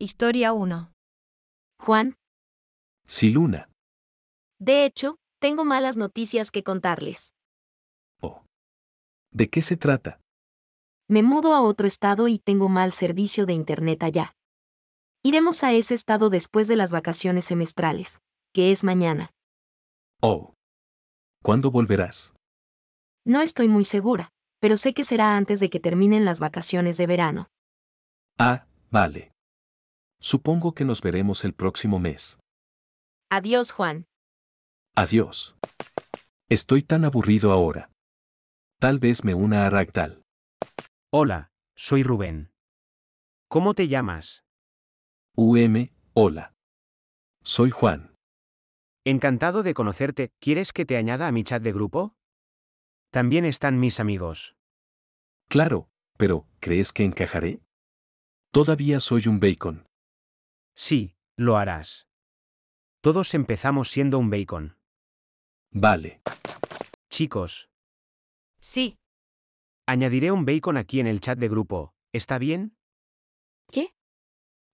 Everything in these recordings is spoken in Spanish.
Historia 1. Juan. Sí, Luna. De hecho, tengo malas noticias que contarles. Oh. ¿De qué se trata? Me mudo a otro estado y tengo mal servicio de Internet allá. Iremos a ese estado después de las vacaciones semestrales, que es mañana. Oh. ¿Cuándo volverás? No estoy muy segura, pero sé que será antes de que terminen las vacaciones de verano. Ah, vale. Supongo que nos veremos el próximo mes. Adiós, Juan. Adiós. Estoy tan aburrido ahora. Tal vez me una a Ragdal. Hola, soy Rubén. ¿Cómo te llamas? UM, hola. Soy Juan. Encantado de conocerte, ¿quieres que te añada a mi chat de grupo? También están mis amigos. Claro, pero ¿crees que encajaré? Todavía soy un bacon. Sí, lo harás. Todos empezamos siendo un bacon. Vale. Chicos. Sí. Añadiré un bacon aquí en el chat de grupo. ¿Está bien? ¿Qué?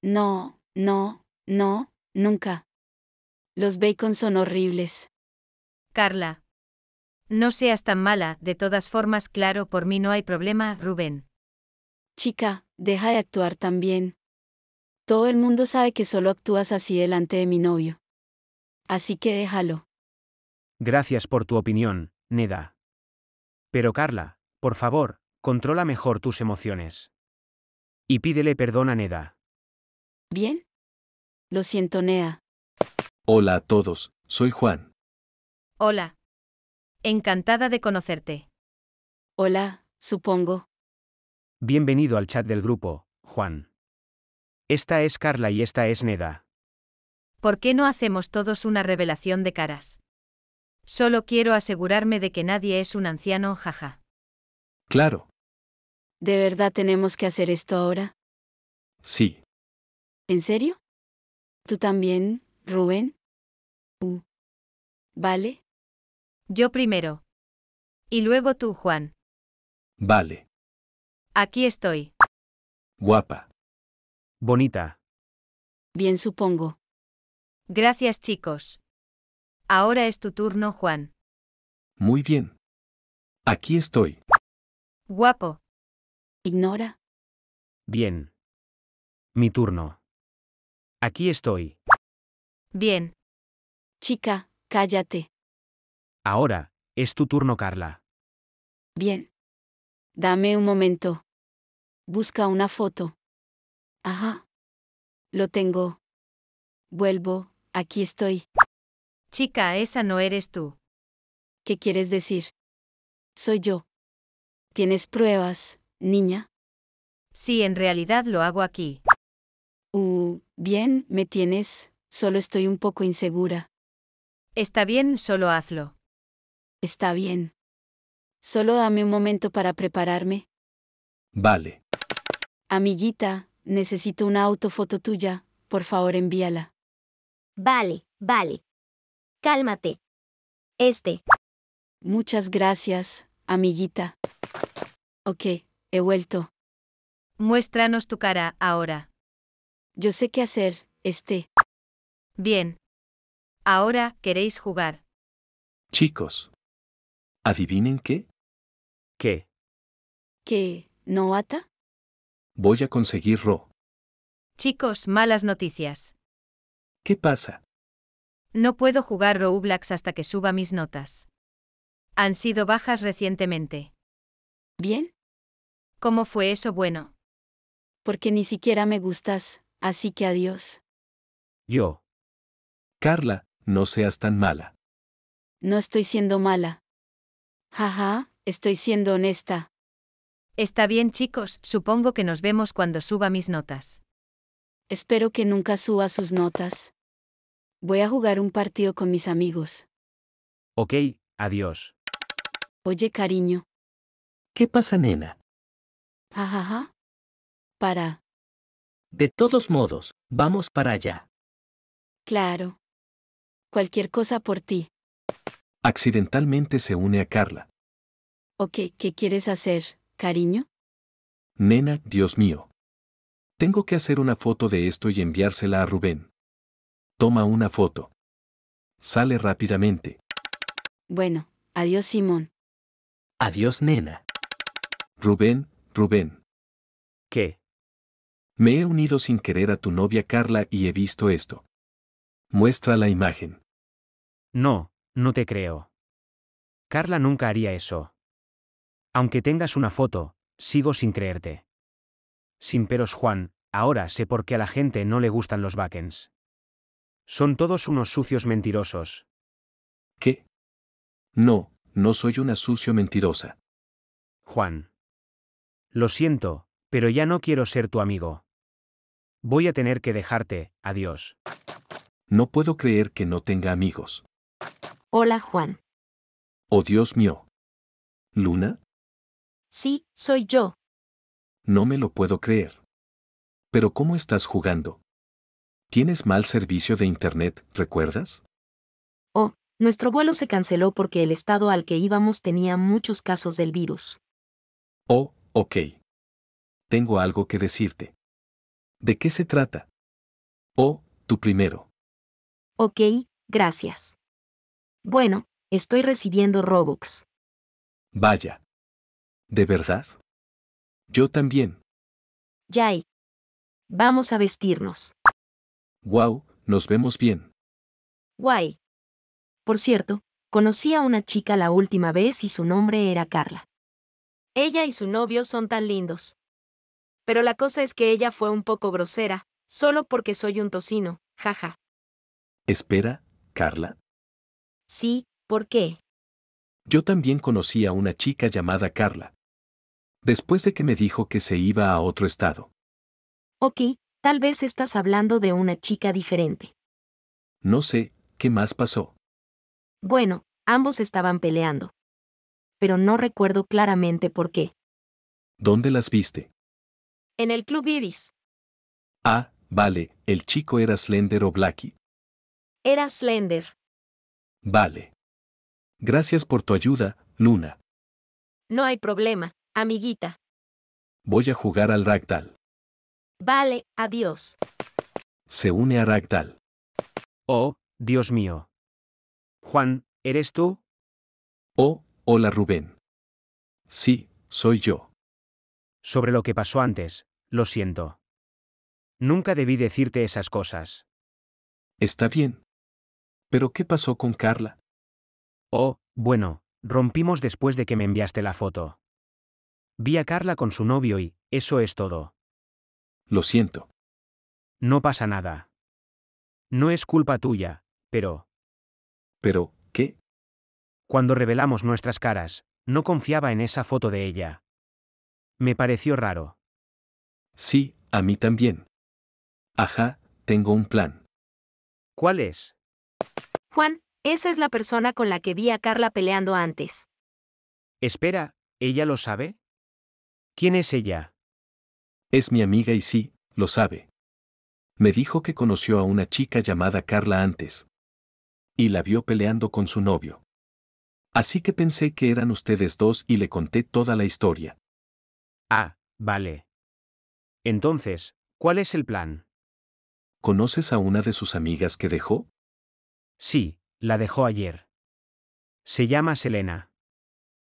No, no, no, nunca. Los bacon son horribles. Carla. No seas tan mala, de todas formas, claro, por mí no hay problema, Rubén. Chica, deja de actuar también. Todo el mundo sabe que solo actúas así delante de mi novio. Así que déjalo. Gracias por tu opinión, Neda. Pero Carla, por favor, controla mejor tus emociones. Y pídele perdón a Neda. Bien. Lo siento, Nea. Hola a todos, soy Juan. Hola. Encantada de conocerte. Hola, supongo. Bienvenido al chat del grupo, Juan. Esta es Carla y esta es Neda. ¿Por qué no hacemos todos una revelación de caras? Solo quiero asegurarme de que nadie es un anciano, jaja. Claro. ¿De verdad tenemos que hacer esto ahora? Sí. ¿En serio? ¿Tú también, Rubén? Uh. ¿Vale? Yo primero. Y luego tú, Juan. Vale. Aquí estoy. Guapa. Bonita. Bien, supongo. Gracias, chicos. Ahora es tu turno, Juan. Muy bien. Aquí estoy. Guapo. Ignora. Bien. Mi turno. Aquí estoy. Bien. Chica, cállate. Ahora, es tu turno, Carla. Bien. Dame un momento. Busca una foto. Ajá. Lo tengo. Vuelvo, aquí estoy. Chica, esa no eres tú. ¿Qué quieres decir? Soy yo. ¿Tienes pruebas, niña? Sí, en realidad lo hago aquí. Uh, bien, me tienes, solo estoy un poco insegura. Está bien, solo hazlo. Está bien. Solo dame un momento para prepararme. Vale. Amiguita, necesito una autofoto tuya, por favor envíala. Vale, vale. Cálmate. Este. Muchas gracias, amiguita. Ok, he vuelto. Muéstranos tu cara ahora. Yo sé qué hacer, este. Bien. Ahora queréis jugar. Chicos. ¿Adivinen qué? ¿Qué? ¿Qué? ¿No ata? Voy a conseguir ro. Chicos, malas noticias. ¿Qué pasa? No puedo jugar Roblox hasta que suba mis notas. Han sido bajas recientemente. ¿Bien? ¿Cómo fue eso bueno? Porque ni siquiera me gustas, así que adiós. Yo. Carla, no seas tan mala. No estoy siendo mala. Jaja, estoy siendo honesta. Está bien chicos, supongo que nos vemos cuando suba mis notas. Espero que nunca suba sus notas. Voy a jugar un partido con mis amigos. Ok, adiós. Oye, cariño. ¿Qué pasa, nena? Ajaja. Para. De todos modos, vamos para allá. Claro. Cualquier cosa por ti. Accidentalmente se une a Carla. Ok, ¿qué quieres hacer? ¿Cariño? Nena, Dios mío. Tengo que hacer una foto de esto y enviársela a Rubén. Toma una foto. Sale rápidamente. Bueno, adiós Simón. Adiós nena. Rubén, Rubén. ¿Qué? Me he unido sin querer a tu novia Carla y he visto esto. Muestra la imagen. No, no te creo. Carla nunca haría eso. Aunque tengas una foto, sigo sin creerte. Sin peros Juan, ahora sé por qué a la gente no le gustan los backends. Son todos unos sucios mentirosos. ¿Qué? No, no soy una sucio mentirosa. Juan. Lo siento, pero ya no quiero ser tu amigo. Voy a tener que dejarte, adiós. No puedo creer que no tenga amigos. Hola Juan. Oh Dios mío. ¿Luna? Sí, soy yo. No me lo puedo creer. Pero ¿cómo estás jugando? Tienes mal servicio de Internet, ¿recuerdas? Oh, nuestro vuelo se canceló porque el estado al que íbamos tenía muchos casos del virus. Oh, ok. Tengo algo que decirte. ¿De qué se trata? Oh, tú primero. Ok, gracias. Bueno, estoy recibiendo Robux. Vaya. ¿De verdad? Yo también. Yay. Vamos a vestirnos. Wow, nos vemos bien. Guay. Por cierto, conocí a una chica la última vez y su nombre era Carla. Ella y su novio son tan lindos. Pero la cosa es que ella fue un poco grosera, solo porque soy un tocino, jaja. Espera, Carla. Sí, ¿por qué? Yo también conocí a una chica llamada Carla, después de que me dijo que se iba a otro estado. Ok, tal vez estás hablando de una chica diferente. No sé, ¿qué más pasó? Bueno, ambos estaban peleando. Pero no recuerdo claramente por qué. ¿Dónde las viste? En el Club Iris. Ah, vale, el chico era Slender o Blackie. Era Slender. Vale. Gracias por tu ayuda, Luna. No hay problema amiguita. Voy a jugar al ragtal Vale, adiós. Se une a ragtal Oh, Dios mío. Juan, ¿eres tú? Oh, hola Rubén. Sí, soy yo. Sobre lo que pasó antes, lo siento. Nunca debí decirte esas cosas. Está bien. ¿Pero qué pasó con Carla? Oh, bueno, rompimos después de que me enviaste la foto. Vi a Carla con su novio y, eso es todo. Lo siento. No pasa nada. No es culpa tuya, pero... ¿Pero qué? Cuando revelamos nuestras caras, no confiaba en esa foto de ella. Me pareció raro. Sí, a mí también. Ajá, tengo un plan. ¿Cuál es? Juan, esa es la persona con la que vi a Carla peleando antes. Espera, ¿ella lo sabe? ¿Quién es ella? Es mi amiga y sí, lo sabe. Me dijo que conoció a una chica llamada Carla antes. Y la vio peleando con su novio. Así que pensé que eran ustedes dos y le conté toda la historia. Ah, vale. Entonces, ¿cuál es el plan? ¿Conoces a una de sus amigas que dejó? Sí, la dejó ayer. Se llama Selena.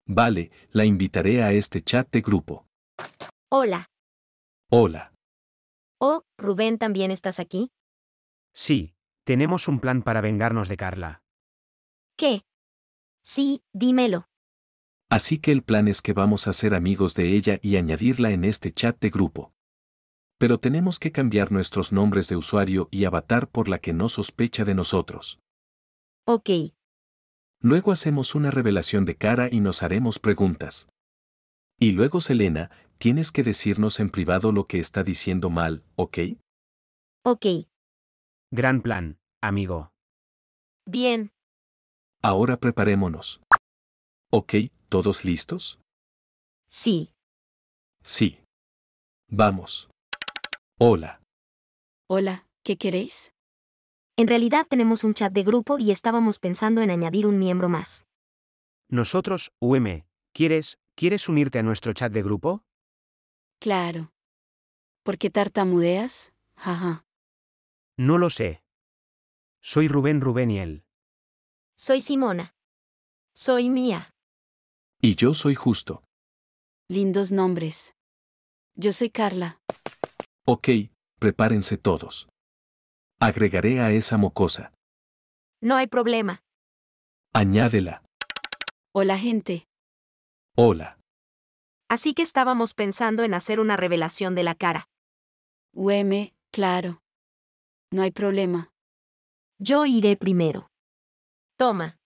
Vale, la invitaré a este chat de grupo. Hola. Hola. Oh, Rubén, ¿también estás aquí? Sí, tenemos un plan para vengarnos de Carla. ¿Qué? Sí, dímelo. Así que el plan es que vamos a ser amigos de ella y añadirla en este chat de grupo. Pero tenemos que cambiar nuestros nombres de usuario y avatar por la que no sospecha de nosotros. Ok. Luego hacemos una revelación de cara y nos haremos preguntas. Y luego Selena, tienes que decirnos en privado lo que está diciendo mal, ¿ok? Ok. Gran plan, amigo. Bien. Ahora preparémonos. Ok, ¿todos listos? Sí. Sí. Vamos. Hola. Hola, ¿qué queréis? En realidad tenemos un chat de grupo y estábamos pensando en añadir un miembro más. Nosotros, UM, ¿quieres, quieres unirte a nuestro chat de grupo? Claro. ¿Por qué tartamudeas? Jaja. No lo sé. Soy Rubén Rubén Soy Simona. Soy Mía. Y yo soy Justo. Lindos nombres. Yo soy Carla. Ok, prepárense todos. Agregaré a esa mocosa. No hay problema. Añádela. Hola gente. Hola. Así que estábamos pensando en hacer una revelación de la cara. UM, claro. No hay problema. Yo iré primero. Toma.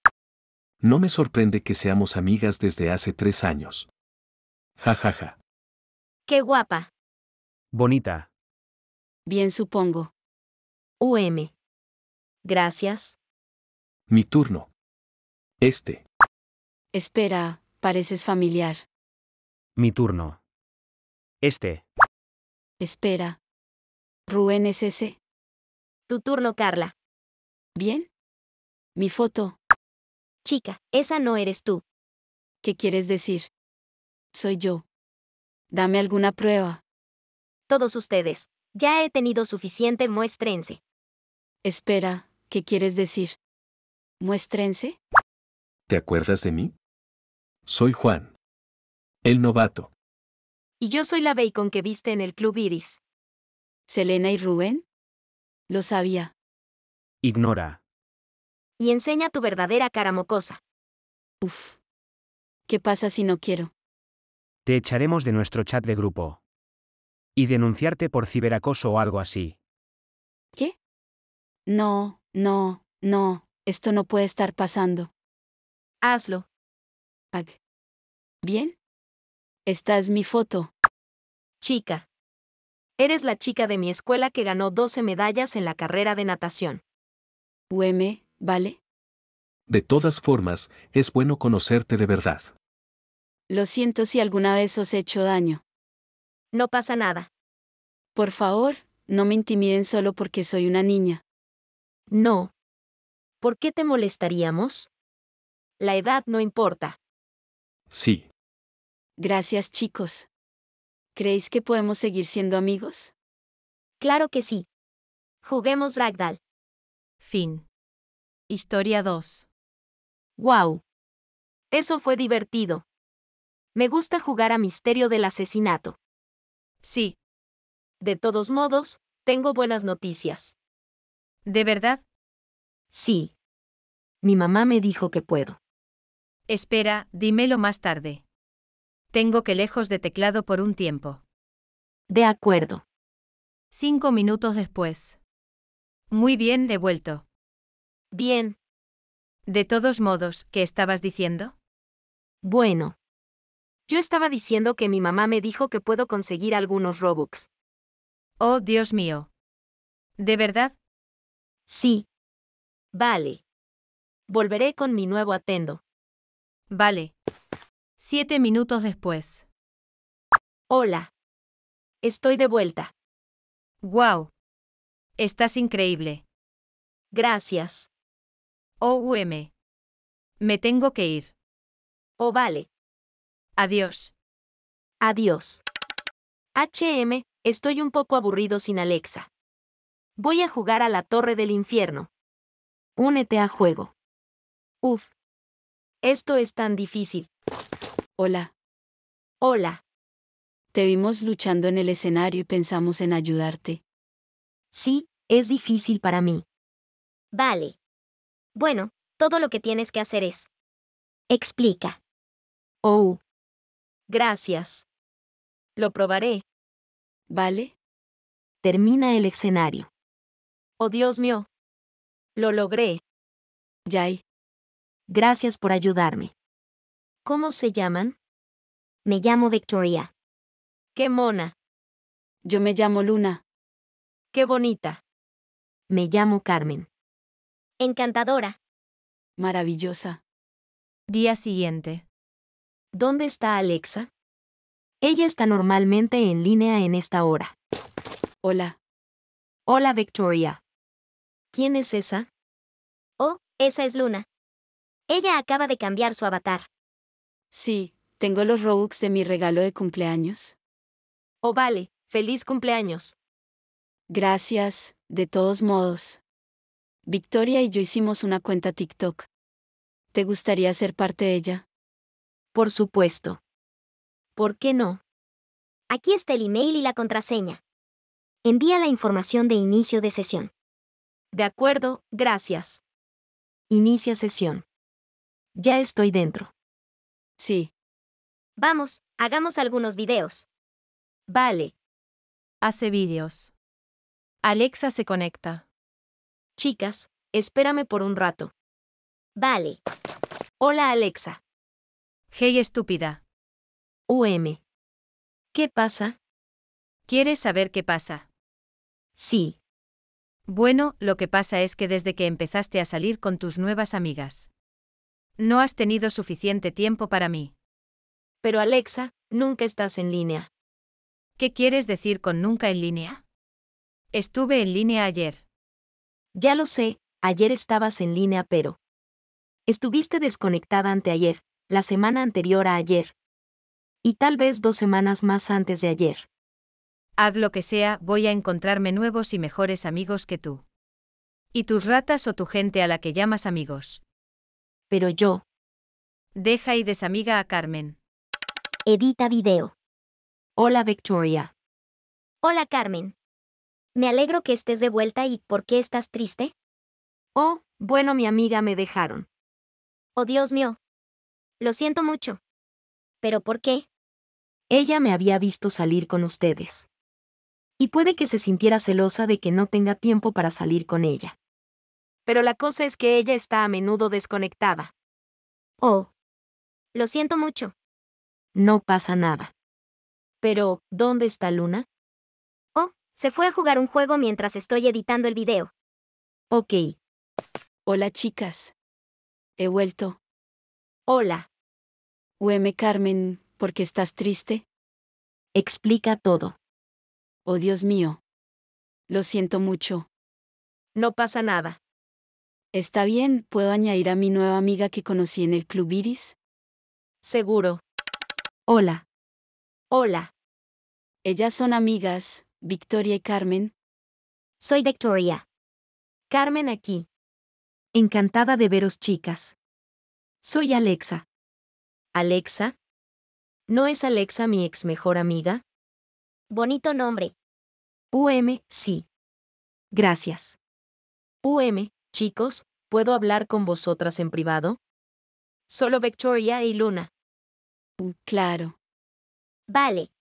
No me sorprende que seamos amigas desde hace tres años. Ja ja ja. Qué guapa. Bonita. Bien supongo. UM. Gracias. Mi turno. Este. Espera, pareces familiar. Mi turno. Este. Espera. Rubén es ese. Tu turno, Carla. ¿Bien? Mi foto. Chica, esa no eres tú. ¿Qué quieres decir? Soy yo. Dame alguna prueba. Todos ustedes. Ya he tenido suficiente muestrense. Espera, ¿qué quieres decir? ¿Muestrense? ¿Te acuerdas de mí? Soy Juan. El novato. Y yo soy la bacon que viste en el Club Iris. ¿Selena y Rubén? Lo sabía. Ignora. Y enseña tu verdadera cara mocosa. Uf. ¿Qué pasa si no quiero? Te echaremos de nuestro chat de grupo. Y denunciarte por ciberacoso o algo así. ¿Qué? No, no, no, esto no puede estar pasando. Hazlo. Ag. ¿Bien? Esta es mi foto. Chica. Eres la chica de mi escuela que ganó 12 medallas en la carrera de natación. UM, ¿vale? De todas formas, es bueno conocerte de verdad. Lo siento si alguna vez os he hecho daño. No pasa nada. Por favor, no me intimiden solo porque soy una niña. No. ¿Por qué te molestaríamos? La edad no importa. Sí. Gracias chicos. ¿Creéis que podemos seguir siendo amigos? Claro que sí. Juguemos Ragdal. Fin. Historia 2. —¡Guau! Eso fue divertido. Me gusta jugar a Misterio del Asesinato. Sí. De todos modos, tengo buenas noticias. ¿De verdad? Sí. Mi mamá me dijo que puedo. Espera, dímelo más tarde. Tengo que lejos de teclado por un tiempo. De acuerdo. Cinco minutos después. Muy bien, he vuelto. Bien. De todos modos, ¿qué estabas diciendo? Bueno. Yo estaba diciendo que mi mamá me dijo que puedo conseguir algunos Robux. Oh, Dios mío. ¿De verdad? Sí. Vale. Volveré con mi nuevo atendo. Vale. Siete minutos después. Hola. Estoy de vuelta. ¡Wow! Estás increíble. Gracias. OUM. Me tengo que ir. O oh, vale. Adiós. Adiós. HM, estoy un poco aburrido sin Alexa. Voy a jugar a la Torre del Infierno. Únete a juego. Uf. Esto es tan difícil. Hola. Hola. Te vimos luchando en el escenario y pensamos en ayudarte. Sí, es difícil para mí. Vale. Bueno, todo lo que tienes que hacer es... Explica. Oh. Gracias. Lo probaré. ¿Vale? Termina el escenario. Oh Dios mío. Lo logré. Yay. Gracias por ayudarme. ¿Cómo se llaman? Me llamo Victoria. ¡Qué mona! Yo me llamo Luna. ¡Qué bonita! Me llamo Carmen. Encantadora. Maravillosa. Día siguiente. ¿Dónde está Alexa? Ella está normalmente en línea en esta hora. Hola. Hola Victoria. ¿Quién es esa? Oh, esa es Luna. Ella acaba de cambiar su avatar. Sí, tengo los Robux de mi regalo de cumpleaños. Oh, vale, feliz cumpleaños. Gracias, de todos modos. Victoria y yo hicimos una cuenta TikTok. ¿Te gustaría ser parte de ella? Por supuesto. ¿Por qué no? Aquí está el email y la contraseña. Envía la información de inicio de sesión. De acuerdo, gracias. Inicia sesión. Ya estoy dentro. Sí. Vamos, hagamos algunos videos. Vale. Hace videos. Alexa se conecta. Chicas, espérame por un rato. Vale. Hola Alexa. Hey estúpida. UM. ¿Qué pasa? ¿Quieres saber qué pasa? Sí. Bueno, lo que pasa es que desde que empezaste a salir con tus nuevas amigas, no has tenido suficiente tiempo para mí. Pero Alexa, nunca estás en línea. ¿Qué quieres decir con nunca en línea? Estuve en línea ayer. Ya lo sé, ayer estabas en línea, pero... Estuviste desconectada anteayer, la semana anterior a ayer. Y tal vez dos semanas más antes de ayer. Haz lo que sea, voy a encontrarme nuevos y mejores amigos que tú. Y tus ratas o tu gente a la que llamas amigos pero yo. Deja y desamiga a Carmen. Edita video. Hola Victoria. Hola Carmen. Me alegro que estés de vuelta y ¿por qué estás triste? Oh, bueno, mi amiga me dejaron. Oh, Dios mío. Lo siento mucho. ¿Pero por qué? Ella me había visto salir con ustedes. Y puede que se sintiera celosa de que no tenga tiempo para salir con ella pero la cosa es que ella está a menudo desconectada. Oh. Lo siento mucho. No pasa nada. Pero, ¿dónde está Luna? Oh, se fue a jugar un juego mientras estoy editando el video. Ok. Hola chicas. He vuelto. Hola. Uem, Carmen, ¿por qué estás triste? Explica todo. Oh Dios mío. Lo siento mucho. No pasa nada. Está bien, ¿puedo añadir a mi nueva amiga que conocí en el Club Iris? Seguro. Hola. Hola. Ellas son amigas, Victoria y Carmen. Soy Victoria. Carmen aquí. Encantada de veros, chicas. Soy Alexa. ¿Alexa? ¿No es Alexa mi ex mejor amiga? Bonito nombre. UM, sí. Gracias. UM, Chicos, ¿puedo hablar con vosotras en privado? Solo Victoria y Luna. Mm, claro. Vale.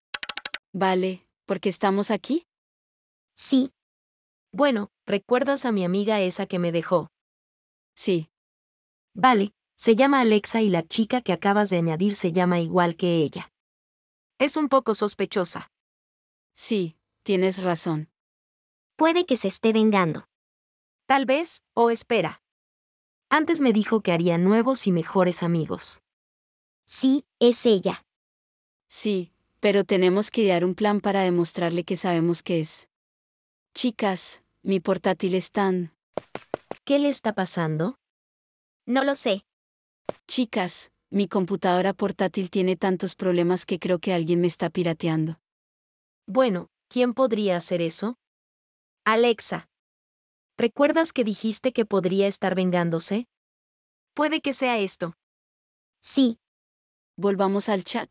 Vale, ¿por qué estamos aquí. Sí. Bueno, ¿recuerdas a mi amiga esa que me dejó? Sí. Vale, se llama Alexa y la chica que acabas de añadir se llama igual que ella. Es un poco sospechosa. Sí, tienes razón. Puede que se esté vengando. Tal vez, o espera. Antes me dijo que haría nuevos y mejores amigos. Sí, es ella. Sí, pero tenemos que idear un plan para demostrarle que sabemos qué es. Chicas, mi portátil está ¿Qué le está pasando? No lo sé. Chicas, mi computadora portátil tiene tantos problemas que creo que alguien me está pirateando. Bueno, ¿quién podría hacer eso? Alexa. ¿Recuerdas que dijiste que podría estar vengándose? Puede que sea esto. Sí. Volvamos al chat.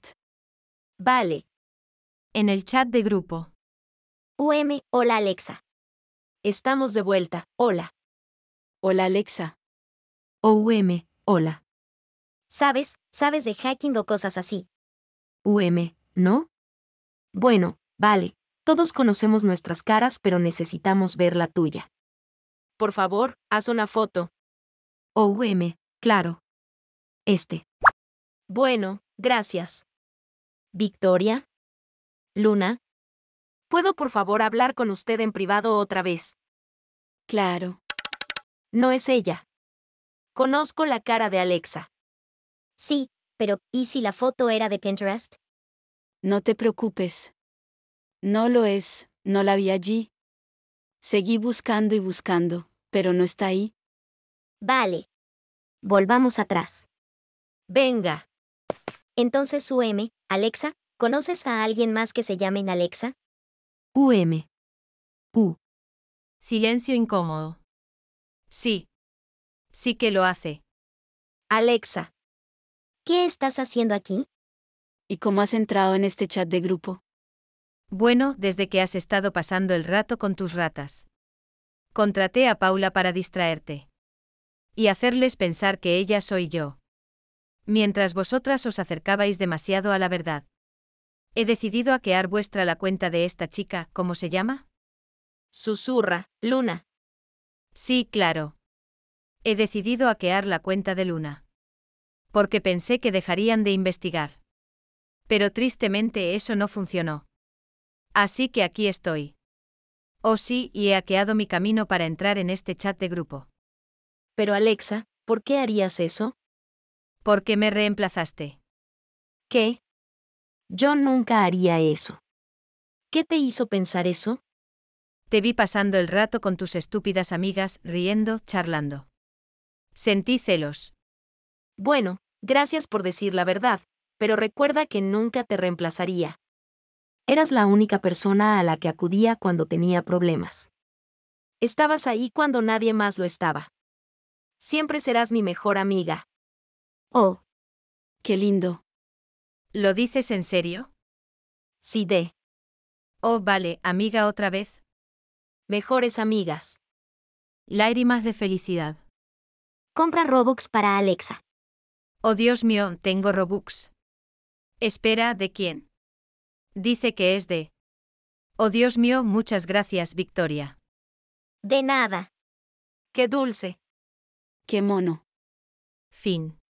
Vale. En el chat de grupo. UM, hola Alexa. Estamos de vuelta, hola. Hola Alexa. UM, hola. ¿Sabes? ¿Sabes de hacking o cosas así? UM, ¿no? Bueno, vale. Todos conocemos nuestras caras, pero necesitamos ver la tuya. Por favor, haz una foto. OUM, claro. Este. Bueno, gracias. Victoria. Luna. ¿Puedo por favor hablar con usted en privado otra vez? Claro. No es ella. Conozco la cara de Alexa. Sí, pero ¿y si la foto era de Pinterest? No te preocupes. No lo es, no la vi allí. Seguí buscando y buscando pero no está ahí. Vale. Volvamos atrás. Venga. Entonces UM, Alexa, ¿conoces a alguien más que se llame Alexa? UM. U. Silencio incómodo. Sí. Sí que lo hace. Alexa. ¿Qué estás haciendo aquí? ¿Y cómo has entrado en este chat de grupo? Bueno, desde que has estado pasando el rato con tus ratas. Contraté a Paula para distraerte. Y hacerles pensar que ella soy yo. Mientras vosotras os acercabais demasiado a la verdad. He decidido aquear vuestra la cuenta de esta chica, ¿cómo se llama? Susurra, Luna. Sí, claro. He decidido aquear la cuenta de Luna. Porque pensé que dejarían de investigar. Pero tristemente eso no funcionó. Así que aquí estoy. Oh sí, y he hackeado mi camino para entrar en este chat de grupo. Pero Alexa, ¿por qué harías eso? Porque me reemplazaste. ¿Qué? Yo nunca haría eso. ¿Qué te hizo pensar eso? Te vi pasando el rato con tus estúpidas amigas, riendo, charlando. Sentí celos. Bueno, gracias por decir la verdad, pero recuerda que nunca te reemplazaría eras la única persona a la que acudía cuando tenía problemas. Estabas ahí cuando nadie más lo estaba. Siempre serás mi mejor amiga. Oh. Qué lindo. ¿Lo dices en serio? Sí, de. Oh, vale, amiga otra vez. Mejores amigas. Lágrimas de felicidad. Compra Robux para Alexa. Oh Dios mío, tengo Robux. Espera, ¿de quién? Dice que es de... Oh Dios mío, muchas gracias, Victoria. De nada. Qué dulce. Qué mono. Fin.